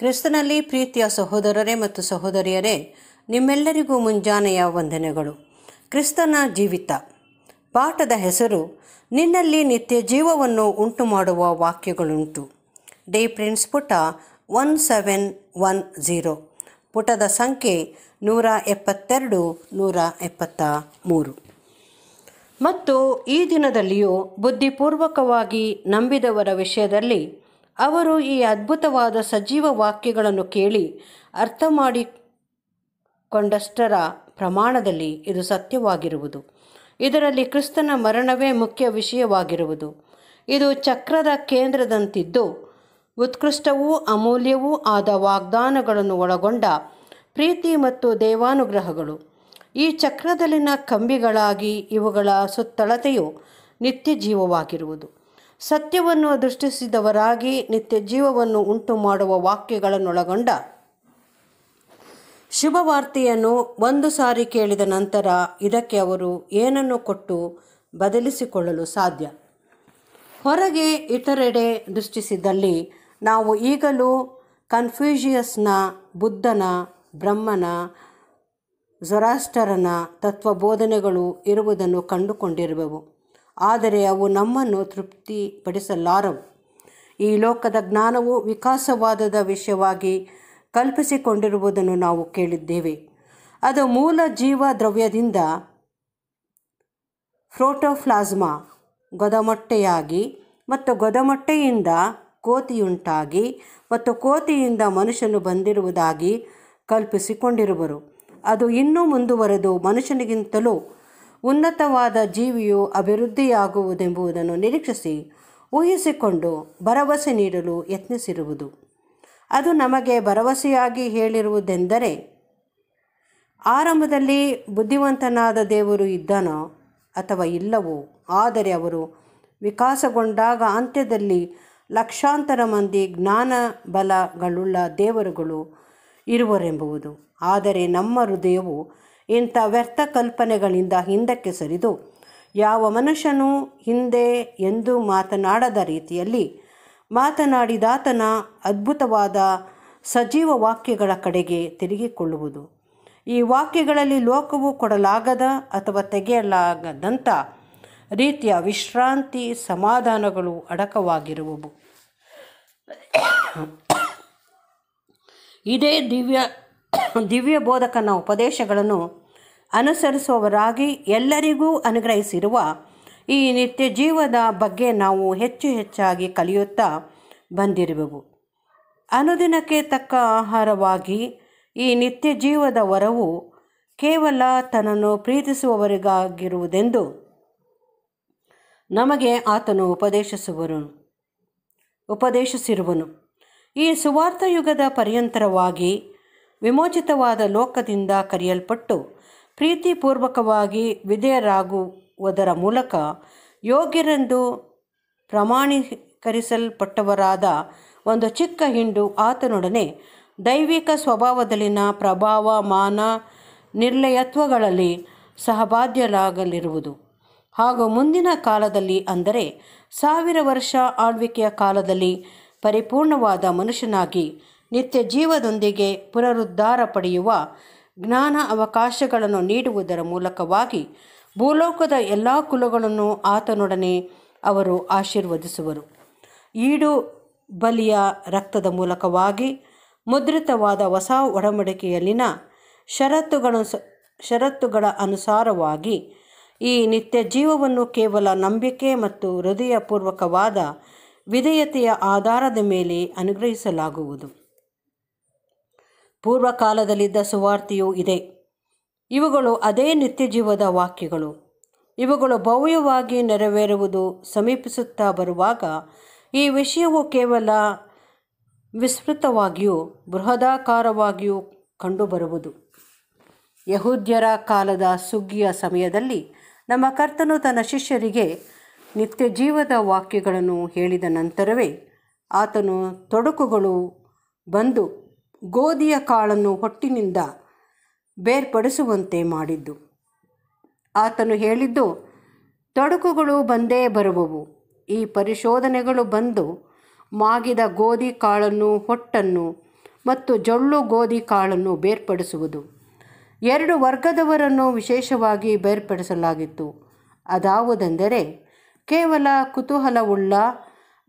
ಕ್ರಿಸ್ತನಲ್ಲಿ ಪ್ರೀತಿಯ ಸಹೋದರರೇ ಮತ್ತು ಸಹೋದರಿಯರೇ ನಿಮ್ಮೆಲ್ಲರಿಗೂ ಮುಂಜಾನೆಯ ವಂದನೆಗಳು ಕ್ರಿಸ್ತನ ಜೀವಿತ ಪಾಠದ ಹೆಸರು ನಿನ್ನಲ್ಲಿ ನಿತ್ಯ ಜೀವವನ್ನು ಉಂಟು ಮಾಡುವ ವಾಕ್ಯಗಳುಂಟು ಡೇ ಪ್ರಿನ್ಸ್ ಪುಟ ಒನ್ ಸೆವೆನ್ ಒನ್ ಝೀರೋ ಪುಟದ ಸಂಖ್ಯೆ ನೂರ ಎಪ್ಪತ್ತೆರಡು ನೂರ ಎಪ್ಪತ್ತ ಮೂರು ಮತ್ತು ಈ ದಿನದಲ್ಲಿಯೂ ಬುದ್ಧಿಪೂರ್ವಕವಾಗಿ ನಂಬಿದವರ ವಿಷಯದಲ್ಲಿ ಅವರು ಈ ಅದ್ಭುತವಾದ ಸಜೀವ ವಾಕ್ಯಗಳನ್ನು ಕೇಳಿ ಅರ್ಥ ಮಾಡಿಕೊಂಡಷ್ಟರ ಪ್ರಮಾಣದಲ್ಲಿ ಇದು ಸತ್ಯವಾಗಿರುವುದು ಇದರಲ್ಲಿ ಕ್ರಿಸ್ತನ ಮರಣವೇ ಮುಖ್ಯ ವಿಷಯವಾಗಿರುವುದು ಇದು ಚಕ್ರದ ಕೇಂದ್ರದಂತಿದ್ದು ಉತ್ಕೃಷ್ಟವೂ ಅಮೂಲ್ಯವೂ ಆದ ವಾಗ್ದಾನಗಳನ್ನು ಒಳಗೊಂಡ ಪ್ರೀತಿ ಮತ್ತು ದೇವಾನುಗ್ರಹಗಳು ಈ ಚಕ್ರದಲ್ಲಿನ ಕಂಬಿಗಳಾಗಿ ಇವುಗಳ ಸುತ್ತಳತೆಯು ನಿತ್ಯ ಜೀವವಾಗಿರುವುದು ಸತ್ಯವನ್ನು ದೃಷ್ಟಿಸಿದವರಾಗಿ ನಿತ್ಯ ಜೀವವನ್ನು ಉಂಟು ಮಾಡುವ ವಾಕ್ಯಗಳನ್ನೊಳಗೊಂಡ ಶುಭವಾರ್ತೆಯನ್ನು ಒಂದು ಸಾರಿ ಕೇಳಿದ ನಂತರ ಇದಕ್ಕೆ ಅವರು ಏನನ್ನು ಕೊಟ್ಟು ಬದಲಿಸಿಕೊಳ್ಳಲು ಸಾಧ್ಯ ಹೊರಗೆ ಇತರೆಡೆ ದೃಷ್ಟಿಸಿದಲ್ಲಿ ನಾವು ಈಗಲೂ ಕನ್ಫ್ಯೂಷಿಯಸ್ನ ಬುದ್ಧನ ಬ್ರಹ್ಮನ ತತ್ವ ಬೋಧನೆಗಳು ಇರುವುದನ್ನು ಕಂಡುಕೊಂಡಿರುವೆವು ಆದರೆ ಅವು ನಮ್ಮನ್ನು ತೃಪ್ತಿಪಡಿಸಲಾರವು ಈ ಲೋಕದ ಜ್ಞಾನವು ವಿಕಾಸವಾದದ ವಿಷಯವಾಗಿ ಕಲ್ಪಿಸಿಕೊಂಡಿರುವುದನ್ನು ನಾವು ಕೇಳಿದ್ದೇವೆ ಅದು ಮೂಲ ಜೀವ ದ್ರವ್ಯದಿಂದ ಫ್ರೋಟೋಫ್ಲಾಸ್ಮಾ ಗೊದಮೊಟ್ಟೆಯಾಗಿ ಮತ್ತು ಗೊದಮೊಟ್ಟೆಯಿಂದ ಕೋತಿಯುಂಟಾಗಿ ಮತ್ತು ಕೋತಿಯಿಂದ ಮನುಷ್ಯನು ಬಂದಿರುವುದಾಗಿ ಕಲ್ಪಿಸಿಕೊಂಡಿರುವರು ಅದು ಇನ್ನೂ ಮುಂದುವರೆದು ಮನುಷ್ಯನಿಗಿಂತಲೂ ಉನ್ನತವಾದ ಜೀವಿಯು ಅಭಿವೃದ್ಧಿಯಾಗುವುದೆಂಬುದನ್ನು ನಿರೀಕ್ಷಿಸಿ ಊಹಿಸಿಕೊಂಡು ಭರವಸೆ ನೀಡಲು ಯತ್ನಿಸಿರುವುದು ಅದು ನಮಗೆ ಭರವಸೆಯಾಗಿ ಹೇಳಿರುವುದೆಂದರೆ ಆರಂಭದಲ್ಲಿ ಬುದ್ಧಿವಂತನಾದ ದೇವರು ಇದ್ದಾನೋ ಅಥವಾ ಇಲ್ಲವೋ ಆದರೆ ಅವರು ವಿಕಾಸಗೊಂಡಾಗ ಅಂತ್ಯದಲ್ಲಿ ಲಕ್ಷಾಂತರ ಮಂದಿ ಜ್ಞಾನ ಬಲಗಳುಳ್ಳ ದೇವರುಗಳು ಇರುವರೆಂಬುವುದು ಆದರೆ ನಮ್ಮ ಹೃದಯವು ಇಂಥ ವ್ಯರ್ಥ ಕಲ್ಪನೆಗಳಿಂದ ಹಿಂದಕ್ಕೆ ಸರಿದು ಯಾವ ಮನುಷ್ಯನೂ ಹಿಂದೆ ಎಂದು ಮಾತನಾಡದ ರೀತಿಯಲ್ಲಿ ಮಾತನಾಡಿದಾತನ ಅದ್ಭುತವಾದ ಸಜೀವ ವಾಕ್ಯಗಳ ಕಡೆಗೆ ತಿರುಗಿಕೊಳ್ಳುವುದು ಈ ವಾಕ್ಯಗಳಲ್ಲಿ ಲೋಕವು ಕೊಡಲಾಗದ ಅಥವಾ ತೆಗೆಯಲಾಗದಂಥ ರೀತಿಯ ವಿಶ್ರಾಂತಿ ಸಮಾಧಾನಗಳು ಅಡಕವಾಗಿರುವವು ಇದೇ ದಿವ್ಯ ದಿವ್ಯ ಬೋಧಕನ ಉಪದೇಶಗಳನ್ನು ಅನುಸರಿಸುವವರಾಗಿ ಎಲ್ಲರಿಗೂ ಅನುಗ್ರಹಿಸಿರುವ ಈ ನಿತ್ಯ ಜೀವದ ಬಗ್ಗೆ ನಾವು ಹೆಚ್ಚು ಹೆಚ್ಚಾಗಿ ಕಲಿಯುತ್ತಾ ಬಂದಿರುವೆವು ಅನುದಿನಕ್ಕೆ ತಕ್ಕ ಆಹಾರವಾಗಿ ಈ ನಿತ್ಯ ಜೀವದ ವರವು ಕೇವಲ ತನ್ನನ್ನು ಪ್ರೀತಿಸುವವರಿಗಾಗಿರುವುದೆಂದು ನಮಗೆ ಆತನು ಉಪದೇಶಿಸುವರು ಉಪದೇಶಿಸಿರುವನು ಈ ಸುವಾರ್ಥ ಯುಗದ ಪರ್ಯಂತರವಾಗಿ ವಿಮೋಚಿತವಾದ ಲೋಕದಿಂದ ಕರೆಯಲ್ಪಟ್ಟು ಪ್ರೀತಿಪೂರ್ವಕವಾಗಿ ವಿಧೇಯರಾಗುವುದರ ಮೂಲಕ ಯೋಗ್ಯರೆಂದು ಪ್ರಮಾಣೀಕರಿಸಲ್ಪಟ್ಟವರಾದ ಒಂದು ಚಿಕ್ಕ ಹಿಂಡು ಆತನೊಡನೆ ದೈವಿಕ ಸ್ವಭಾವದಲ್ಲಿನ ಪ್ರಭಾವ ಮಾನ ನಿರ್ಲಯತ್ವಗಳಲ್ಲಿ ಸಹಬಾಧ್ಯರಾಗಲಿರುವುದು ಹಾಗೂ ಮುಂದಿನ ಕಾಲದಲ್ಲಿ ಅಂದರೆ ಸಾವಿರ ವರ್ಷ ಆಳ್ವಿಕೆಯ ಕಾಲದಲ್ಲಿ ಪರಿಪೂರ್ಣವಾದ ಮನುಷ್ಯನಾಗಿ ನಿತ್ಯ ಜೀವದೊಂದಿಗೆ ಪುನರುದ್ಧಾರ ಪಡೆಯುವ ಜ್ಞಾನ ಅವಕಾಶಗಳನ್ನು ನೀಡುವುದರ ಮೂಲಕವಾಗಿ ಭೂಲೋಕದ ಎಲ್ಲ ಕುಲಗಳನ್ನು ಆತನೊಡನೆ ಅವರು ಆಶೀರ್ವದಿಸುವರು ಈಡು ಬಲಿಯ ರಕ್ತದ ಮೂಲಕವಾಗಿ ಮುದ್ರಿತವಾದ ಹೊಸ ಒಡಂಬಡಿಕೆಯಲ್ಲಿನ ಷರತ್ತುಗಳ ಷರತ್ತುಗಳ ಅನುಸಾರವಾಗಿ ಈ ನಿತ್ಯ ಜೀವವನ್ನು ಕೇವಲ ನಂಬಿಕೆ ಮತ್ತು ಹೃದಯಪೂರ್ವಕವಾದ ವಿಧೇಯತೆಯ ಆಧಾರದ ಮೇಲೆ ಅನುಗ್ರಹಿಸಲಾಗುವುದು ಪೂರ್ವಕಾಲದಲ್ಲಿದ್ದ ಸುವಾರ್ತೆಯೂ ಇದೆ ಇವುಗಳು ಅದೇ ನಿತ್ಯಜೀವದ ವಾಕ್ಯಗಳು ಇವುಗಳು ಭವ್ಯವಾಗಿ ನೆರವೇರುವುದು ಸಮೀಪಿಸುತ್ತಾ ಬರುವಾಗ ಈ ವಿಷಯವು ಕೇವಲ ವಿಸ್ತೃತವಾಗಿಯೂ ಬೃಹದಾಕಾರವಾಗಿಯೂ ಕಂಡುಬರುವುದು ಯಹೂದ್ಯರ ಕಾಲದ ಸುಗ್ಗಿಯ ಸಮಯದಲ್ಲಿ ನಮ್ಮ ಕರ್ತನು ತನ್ನ ಶಿಷ್ಯರಿಗೆ ನಿತ್ಯ ಜೀವದ ವಾಕ್ಯಗಳನ್ನು ಹೇಳಿದ ನಂತರವೇ ಆತನು ತೊಡಕುಗಳು ಬಂದು ಗೋಧಿಯ ಕಾಳನ್ನು ಹೊಟ್ಟಿನಿಂದ ಬೇರ್ಪಡಿಸುವಂತೆ ಮಾಡಿದ್ದು ಆತನು ಹೇಳಿದ್ದು ತೊಡಕುಗಳು ಬಂದೇ ಬರುವವು ಈ ಪರಿಶೋಧನೆಗಳು ಬಂದು ಮಾಗಿದ ಗೋಧಿ ಕಾಳನ್ನು ಹೊಟ್ಟನ್ನು ಮತ್ತು ಜೊಳ್ಳು ಗೋಧಿ ಕಾಳನ್ನು ಬೇರ್ಪಡಿಸುವುದು ಎರಡು ವರ್ಗದವರನ್ನು ವಿಶೇಷವಾಗಿ ಬೇರ್ಪಡಿಸಲಾಗಿತ್ತು ಅದಾವುದೆಂದರೆ ಕೇವಲ ಕುತೂಹಲವುಳ್ಳ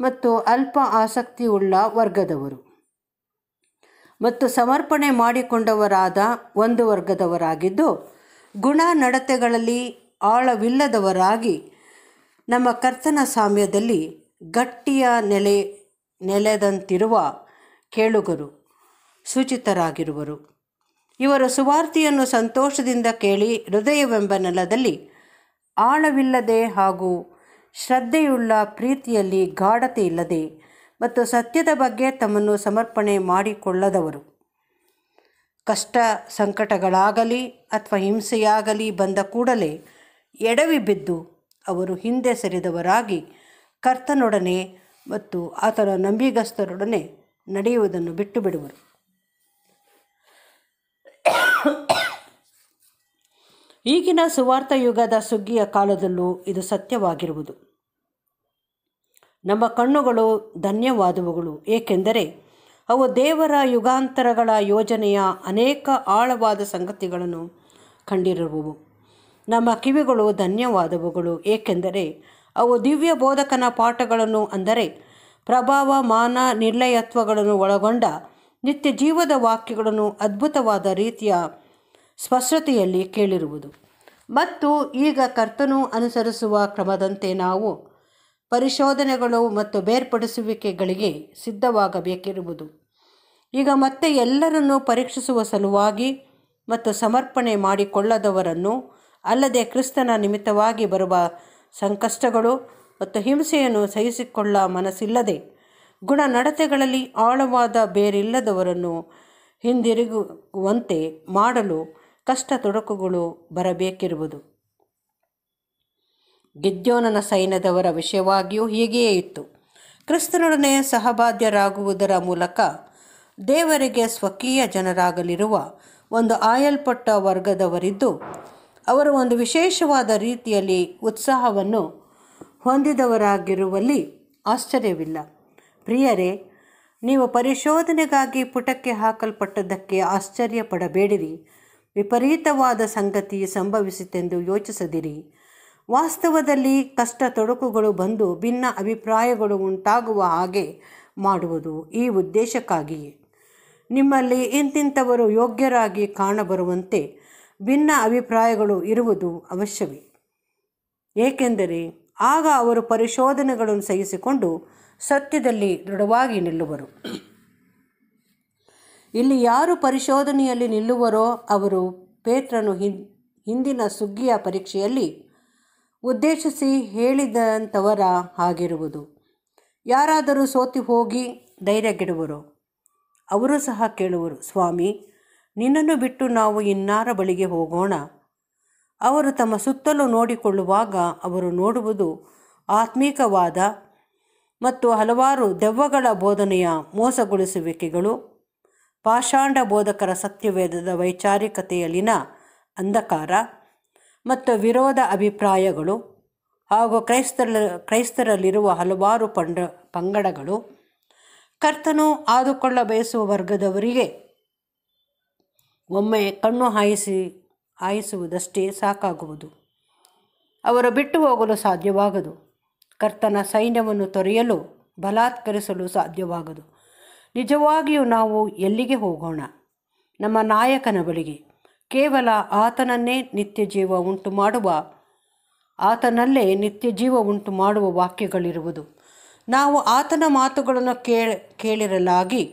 ಮತ್ತು ಅಲ್ಪ ಆಸಕ್ತಿಯುಳ್ಳ ವರ್ಗದವರು ಮತ್ತು ಸಮರ್ಪಣೆ ಮಾಡಿಕೊಂಡವರಾದ ಒಂದು ವರ್ಗದವರಾಗಿದ್ದು ಗುಣ ನಡತೆಗಳಲ್ಲಿ ಆಳವಿಲ್ಲದವರಾಗಿ ನಮ್ಮ ಕರ್ತನ ಸಾಮ್ಯದಲ್ಲಿ ಗಟ್ಟಿಯ ನೆಲೆ ನೆಲೆದಂತಿರುವ ಕೇಳುಗರು ಸೂಚಿತರಾಗಿರುವರು ಇವರು ಸುವಾರ್ತಿಯನ್ನು ಸಂತೋಷದಿಂದ ಕೇಳಿ ಹೃದಯವೆಂಬ ನೆಲದಲ್ಲಿ ಆಳವಿಲ್ಲದೆ ಹಾಗೂ ಶ್ರದ್ಧೆಯುಳ್ಳ ಪ್ರೀತಿಯಲ್ಲಿ ಗಾಢತೆ ಇಲ್ಲದೆ ಮತ್ತು ಸತ್ಯದ ಬಗ್ಗೆ ತಮ್ಮನ್ನು ಸಮರ್ಪಣೆ ಮಾಡಿಕೊಳ್ಳದವರು ಕಷ್ಟ ಸಂಕಟಗಳಾಗಲಿ ಅಥವಾ ಹಿಂಸೆಯಾಗಲಿ ಬಂದ ಕೂಡಲೇ ಎಡವಿ ಬಿದ್ದು ಅವರು ಹಿಂದೆ ಸರಿದವರಾಗಿ ಕರ್ತನೊಡನೆ ಮತ್ತು ಆತನ ನಂಬಿಗಸ್ತರೊಡನೆ ನಡೆಯುವುದನ್ನು ಬಿಟ್ಟು ಬಿಡುವರು ಈಗಿನ ಸುವಾರ್ಥ ಯುಗದ ಸುಗ್ಗಿಯ ಕಾಲದಲ್ಲೂ ಇದು ಸತ್ಯವಾಗಿರುವುದು ನಮ್ಮ ಕಣ್ಣುಗಳು ಧನ್ಯವಾದವುಗಳು ಏಕೆಂದರೆ ಅವು ದೇವರ ಯುಗಾಂತರಗಳ ಯೋಜನೆಯ ಅನೇಕ ಆಳವಾದ ಸಂಗತಿಗಳನ್ನು ಕಂಡಿರುವವು ನಮ್ಮ ಕಿವಿಗಳು ಧನ್ಯವಾದವುಗಳು ಏಕೆಂದರೆ ಅವು ದಿವ್ಯ ಬೋಧಕನ ಪಾಠಗಳನ್ನು ಅಂದರೆ ಪ್ರಭಾವ ಮಾನ ನಿರ್ಲಯತ್ವಗಳನ್ನು ಒಳಗೊಂಡ ನಿತ್ಯ ಜೀವದ ವಾಕ್ಯಗಳನ್ನು ಅದ್ಭುತವಾದ ರೀತಿಯ ಸ್ಪಷ್ಟತೆಯಲ್ಲಿ ಕೇಳಿರುವುದು ಮತ್ತು ಈಗ ಕರ್ತನು ಅನುಸರಿಸುವ ಕ್ರಮದಂತೆ ನಾವು ಪರಿಶೋಧನೆಗಳು ಮತ್ತು ಬೇರ್ಪಡಿಸುವಿಕೆಗಳಿಗೆ ಸಿದ್ಧವಾಗಬೇಕಿರುವುದು ಈಗ ಮತ್ತೆ ಎಲ್ಲರನ್ನೂ ಪರೀಕ್ಷಿಸುವ ಸಲುವಾಗಿ ಮತ್ತು ಸಮರ್ಪಣೆ ಮಾಡಿಕೊಳ್ಳದವರನ್ನು ಅಲ್ಲದೆ ಕ್ರಿಸ್ತನ ನಿಮಿತ್ತವಾಗಿ ಬರುವ ಸಂಕಷ್ಟಗಳು ಮತ್ತು ಹಿಂಸೆಯನ್ನು ಸಹಿಸಿಕೊಳ್ಳ ಮನಸ್ಸಿಲ್ಲದೆ ಗುಣನಡತೆಗಳಲ್ಲಿ ಆಳವಾದ ಬೇರಿಲ್ಲದವರನ್ನು ಹಿಂದಿರುಗುವಂತೆ ಮಾಡಲು ಕಷ್ಟ ತೊಡಕುಗಳು ಬರಬೇಕಿರುವುದು ಗಿದ್ಯೋನನ ಸೈನ್ಯದವರ ವಿಷಯವಾಗಿಯೂ ಹೀಗೆಯೇ ಇತ್ತು ಕ್ರಿಸ್ತನೊಡನೆ ಸಹಬಾಧ್ಯರಾಗುವುದರ ಮೂಲಕ ದೇವರಿಗೆ ಸ್ವಕೀಯ ಜನರಾಗಲಿರುವ ಒಂದು ಆಯಲ್ಪಟ್ಟ ವರ್ಗದವರಿದ್ದು ಅವರು ಒಂದು ವಿಶೇಷವಾದ ರೀತಿಯಲ್ಲಿ ಉತ್ಸಾಹವನ್ನು ಹೊಂದಿದವರಾಗಿರುವಲ್ಲಿ ಆಶ್ಚರ್ಯವಿಲ್ಲ ಪ್ರಿಯರೇ ನೀವು ಪರಿಶೋಧನೆಗಾಗಿ ಪುಟಕ್ಕೆ ಹಾಕಲ್ಪಟ್ಟದ್ದಕ್ಕೆ ಆಶ್ಚರ್ಯ ಪಡಬೇಡಿರಿ ವಿಪರೀತವಾದ ಸಂಗತಿ ಸಂಭವಿಸಿತೆಂದು ಯೋಚಿಸದಿರಿ ವಾಸ್ತವದಲ್ಲಿ ಕಷ್ಟ ತೊಡಕುಗಳು ಬಂದು ಭಿನ್ನ ಅಭಿಪ್ರಾಯಗಳು ಉಂಟಾಗುವ ಹಾಗೆ ಮಾಡುವುದು ಈ ಉದ್ದೇಶಕ್ಕಾಗಿಯೇ ನಿಮ್ಮಲ್ಲಿ ಇಂತಿಂಥವರು ಯೋಗ್ಯರಾಗಿ ಕಾಣಬರುವಂತೆ ಭಿನ್ನ ಅಭಿಪ್ರಾಯಗಳು ಇರುವುದು ಅವಶ್ಯವೇ ಏಕೆಂದರೆ ಆಗ ಅವರು ಪರಿಶೋಧನೆಗಳನ್ನು ಸಹಿಸಿಕೊಂಡು ಸತ್ಯದಲ್ಲಿ ದೃಢವಾಗಿ ನಿಲ್ಲುವರು ಇಲ್ಲಿ ಯಾರು ಪರಿಶೋಧನೆಯಲ್ಲಿ ನಿಲ್ಲುವರೋ ಅವರು ಪೇತ್ರನು ಹಿಂದಿನ ಸುಗ್ಗಿಯ ಪರೀಕ್ಷೆಯಲ್ಲಿ ಉದ್ದೇಶಿಸಿ ಹೇಳಿದಂಥವರ ಆಗಿರುವುದು ಯಾರಾದರೂ ಸೋತಿ ಹೋಗಿ ಧೈರ್ಯಗೆಡುವರು ಅವರು ಸಹ ಕೇಳುವರು ಸ್ವಾಮಿ ನಿನ್ನನ್ನು ಬಿಟ್ಟು ನಾವು ಇನ್ನಾರ ಬಳಿಗೆ ಹೋಗೋಣ ಅವರು ತಮ್ಮ ಸುತ್ತಲೂ ನೋಡಿಕೊಳ್ಳುವಾಗ ಅವರು ನೋಡುವುದು ಆತ್ಮೀಕವಾದ ಮತ್ತು ಹಲವಾರು ದೆವ್ವಗಳ ಬೋಧನೆಯ ಮೋಸಗೊಳಿಸುವಿಕೆಗಳು ಪಾಷಾಂಡ ಬೋಧಕರ ಸತ್ಯವೇದದ ವೈಚಾರಿಕತೆಯಲ್ಲಿನ ಅಂಧಕಾರ ಮತ್ತು ವಿರೋಧ ಅಭಿಪ್ರಾಯಗಳು ಹಾಗೂ ಕ್ರೈಸ್ತರ ಕ್ರೈಸ್ತರಲ್ಲಿರುವ ಹಲವಾರು ಪಂಡ ಪಂಗಡಗಳು ಕರ್ತನು ಆದುಕೊಳ್ಳ ಬಯಸುವ ವರ್ಗದವರಿಗೆ ಒಮ್ಮೆ ಕಣ್ಣು ಹಾಯಿಸಿ ಹಾಯಿಸುವುದಷ್ಟೇ ಸಾಕಾಗುವುದು ಅವರು ಬಿಟ್ಟು ಹೋಗಲು ಸಾಧ್ಯವಾಗದು ಕರ್ತನ ಸೈನ್ಯವನ್ನು ತೊರೆಯಲು ಬಲಾತ್ಕರಿಸಲು ಸಾಧ್ಯವಾಗದು ನಿಜವಾಗಿಯೂ ನಾವು ಎಲ್ಲಿಗೆ ಹೋಗೋಣ ನಮ್ಮ ನಾಯಕನ ಬಳಿಗೆ ಕೇವಲ ಆತನನ್ನೇ ನಿತ್ಯ ಜೀವ ಉಂಟು ಮಾಡುವ ಆತನಲ್ಲೇ ನಿತ್ಯ ಜೀವ ಉಂಟು ಮಾಡುವ ವಾಕ್ಯಗಳಿರುವುದು ನಾವು ಆತನ ಮಾತುಗಳನ್ನು ಕೇಳಿರಲಾಗಿ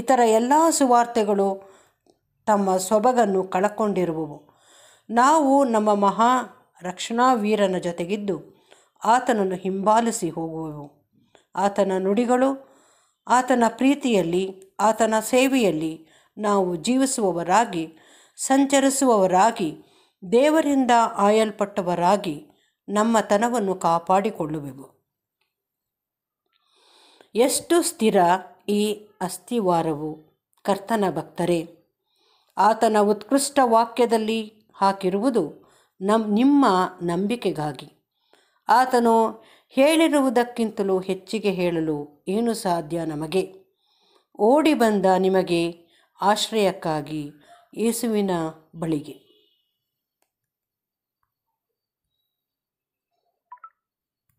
ಇತರ ಎಲ್ಲ ಸುವಾರ್ತೆಗಳು ತಮ್ಮ ಸೊಬಗನ್ನು ಕಳಕೊಂಡಿರುವವು ನಾವು ನಮ್ಮ ಮಹಾ ರಕ್ಷಣಾ ವೀರನ ಜೊತೆಗಿದ್ದು ಆತನನ್ನು ಹಿಂಬಾಲಿಸಿ ಹೋಗುವೆವು ಆತನ ನುಡಿಗಳು ಆತನ ಪ್ರೀತಿಯಲ್ಲಿ ಆತನ ಸೇವೆಯಲ್ಲಿ ನಾವು ಜೀವಿಸುವವರಾಗಿ ಸಂಚರಿಸುವವರಾಗಿ ದೇವರಿಂದ ಆಯಲ್ಪಟ್ಟವರಾಗಿ ನಮ್ಮ ತನವನ್ನು ಕಾಪಾಡಿಕೊಳ್ಳುವೆವು ಎಷ್ಟು ಸ್ಥಿರ ಈ ಅಸ್ಥಿವಾರವು ಕರ್ತನ ಭಕ್ತರೇ ಆತನ ಉತ್ಕೃಷ್ಟ ವಾಕ್ಯದಲ್ಲಿ ಹಾಕಿರುವುದು ನಮ್ ನಿಮ್ಮ ನಂಬಿಕೆಗಾಗಿ ಆತನು ಹೇಳಿರುವುದಕ್ಕಿಂತಲೂ ಹೆಚ್ಚಿಗೆ ಹೇಳಲು ಏನು ಸಾಧ್ಯ ನಮಗೆ ಓಡಿ ಬಂದ ನಿಮಗೆ ಆಶ್ರಯಕ್ಕಾಗಿ ಯೇಸುವಿನ ಬಳಿಗೆ